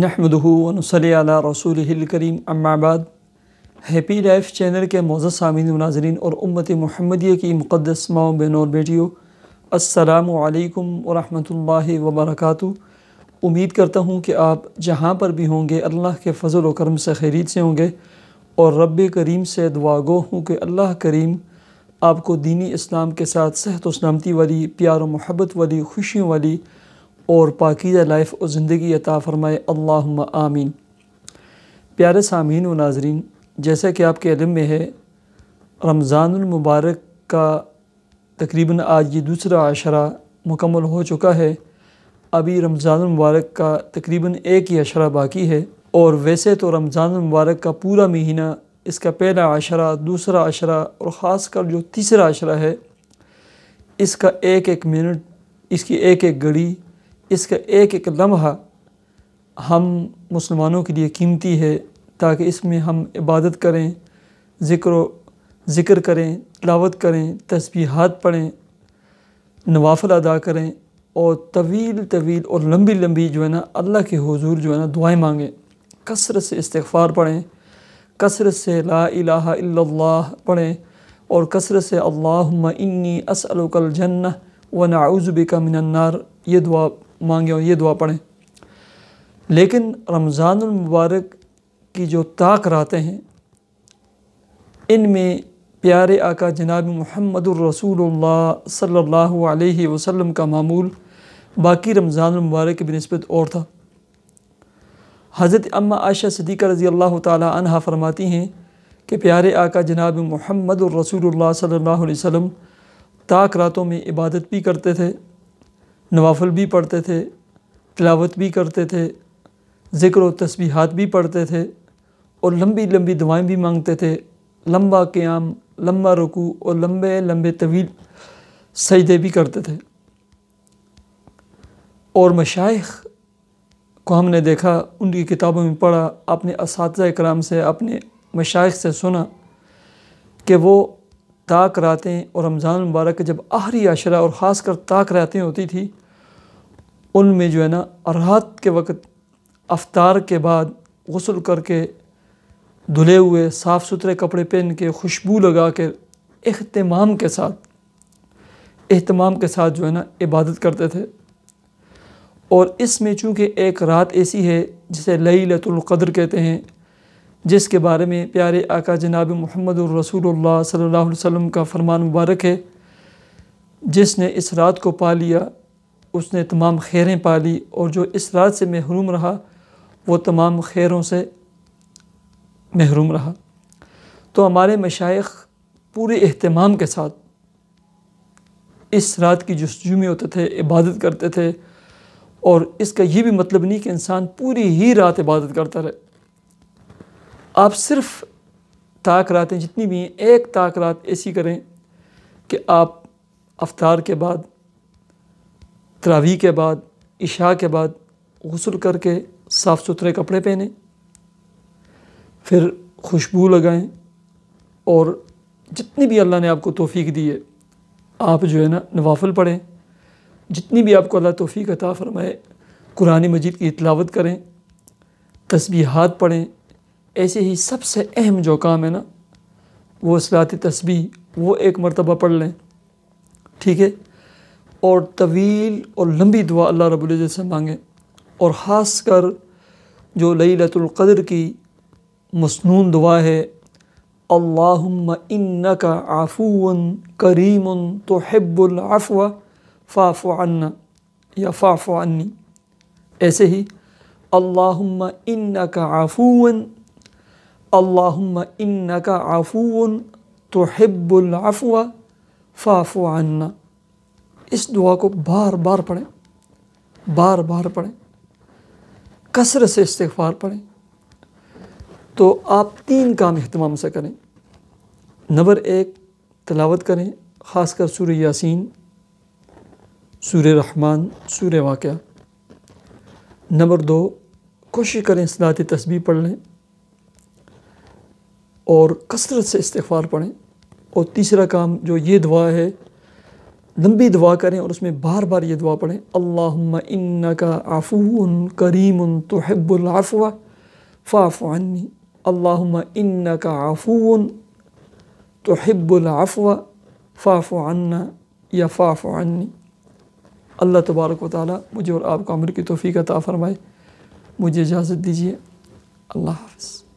نحمد و صلی علی رسول الكريم اما بعد ہیپی لائف چینل کے سامین سامعین ناظرین اور امت محمدیہ کی مقدس ماؤ بہن اور بیٹیوں السلام علیکم ورحمۃ اللہ وبرکاتہ امید کرتا ہوں کہ آپ جہاں پر بھی ہوں گے اللہ کے فضل و کرم سے خیریت سے ہوں گے اور رب کریم سے دعا گو ہوں کہ اللہ کریم آپ کو دینی اسلام کے ساتھ صحت و سلامتی والی پیار و محبت والی خوشیوں والی اور پاکیزہ لائف اور زندگی عطا فرمائے اللہ آمین پیارے سامعین و ناظرین جیسا کہ آپ کے علم میں ہے رمضان المبارک کا تقریباً آج یہ دوسرا عشرہ مکمل ہو چکا ہے ابھی رمضان المبارک کا تقریباً ایک ہی عشرہ باقی ہے اور ویسے تو رمضان المبارک کا پورا مہینہ اس کا پہلا عشرہ دوسرا عشرہ اور خاص کر جو تیسرا عشرہ ہے اس کا ایک ایک منٹ اس کی ایک ایک گھڑی اس کا ایک ایک لمحہ ہم مسلمانوں کے لیے قیمتی ہے تاکہ اس میں ہم عبادت کریں ذکر و ذکر کریں تلاوت کریں تسبیحات پڑھیں نوافل ادا کریں اور طویل طویل اور لمبی لمبی جو ہے نا اللہ کے حضور جو ہے نا دعائیں مانگیں کثرت سے استغفار پڑھیں کثرت سے لا الہ الا اللہ پڑھیں اور کثرت سے اللہم انی اسألک الجنہ ونعوذ وََ من النار یہ دعا مانگے یہ دعا پڑھیں لیکن رمضان المبارک کی جو طاق راتیں ہیں ان میں پیارے آقا جناب محمد الرسول اللہ صلی اللہ علیہ وسلم کا معمول باقی رمضان المبارک کی بنسبت اور تھا حضرت امہ عائشہ صدیقہ رضی اللہ تعالی عنہ فرماتی ہیں کہ پیارے آقا جناب محمد الرسول اللہ صلی اللہ علیہ وسلم طاق راتوں میں عبادت بھی کرتے تھے نوافل بھی پڑھتے تھے تلاوت بھی کرتے تھے ذکر و تسبیحات بھی پڑھتے تھے اور لمبی لمبی دعائیں بھی مانگتے تھے لمبا قیام لمبا رکوع اور لمبے لمبے طویل سجدے بھی کرتے تھے اور مشائخ کو ہم نے دیکھا ان کی کتابوں میں پڑھا اپنے اساتذہ کرام سے اپنے مشائخ سے سنا کہ وہ تاک راتیں اور رمضان مبارک جب آخری عشرہ اور خاص کر تاک راتیں ہوتی تھیں ان میں جو ہے نا رات کے وقت افطار کے بعد غسل کر کے دھلے ہوئے صاف ستھرے کپڑے پہن کے خوشبو لگا کے اہتمام کے ساتھ اہتمام کے ساتھ جو ہے نا عبادت کرتے تھے اور اس میں چونکہ ایک رات ایسی ہے جسے لئی لت القدر کہتے ہیں جس کے بارے میں پیارے آقا جناب محمد الرسول اللہ صلی اللہ علیہ وسلم کا فرمان مبارک ہے جس نے اس رات کو پا لیا اس نے تمام خیریں پالی اور جو اس رات سے محروم رہا وہ تمام خیروں سے محروم رہا تو ہمارے مشائق پورے اہتمام کے ساتھ اس رات کی میں ہوتے تھے عبادت کرتے تھے اور اس کا یہ بھی مطلب نہیں کہ انسان پوری ہی رات عبادت کرتا رہے آپ صرف راتیں جتنی بھی ہیں ایک رات ایسی کریں کہ آپ افطار کے بعد تراویح کے بعد عشاء کے بعد غسل کر کے صاف ستھرے کپڑے پہنیں پھر خوشبو لگائیں اور جتنی بھی اللہ نے آپ کو توفیق دی ہے آپ جو ہے نا نوافل پڑھیں جتنی بھی آپ کو اللہ توفیق عطا فرمائے قرآن مجید کی اطلاوت کریں تسبیحات پڑھیں ایسے ہی سب سے اہم جو کام ہے نا وہ اصلاحات تسبیح وہ ایک مرتبہ پڑھ لیں ٹھیک ہے اور طویل اور لمبی دعا اللہ رب العزت سے مانگیں اور خاص کر جو لیلت القدر کی مسنون دعا ہے اللہم انکا عفو کریم تحب العفو فاف عنا یا فاف عنی ایسے ہی اللہم انکا عفو اللہم انکا عفو تحب العفو فاف عنا اس دعا کو بار بار پڑھیں بار بار پڑھیں کثرت سے استغفار پڑھیں تو آپ تین کام اہتمام سے کریں نمبر ایک تلاوت کریں خاص کر سورہ یاسین سور رحمان سور واقعہ نمبر دو کوشش کریں صدی تسبیح پڑھ لیں اور کثرت سے استغفار پڑھیں اور تیسرا کام جو یہ دعا ہے لمبی دعا کریں اور اس میں بار بار یہ دعا پڑھیں اللہم انکا عفو کریم تحب العفو فاعف عنی اللہم انکا عفو تحب العفو فاعف عنا یا فاعف عنی اللہ تبارک و تعالی مجھے اور آپ کو عمر کی توفیق عطا فرمائے مجھے اجازت دیجیے اللہ حافظ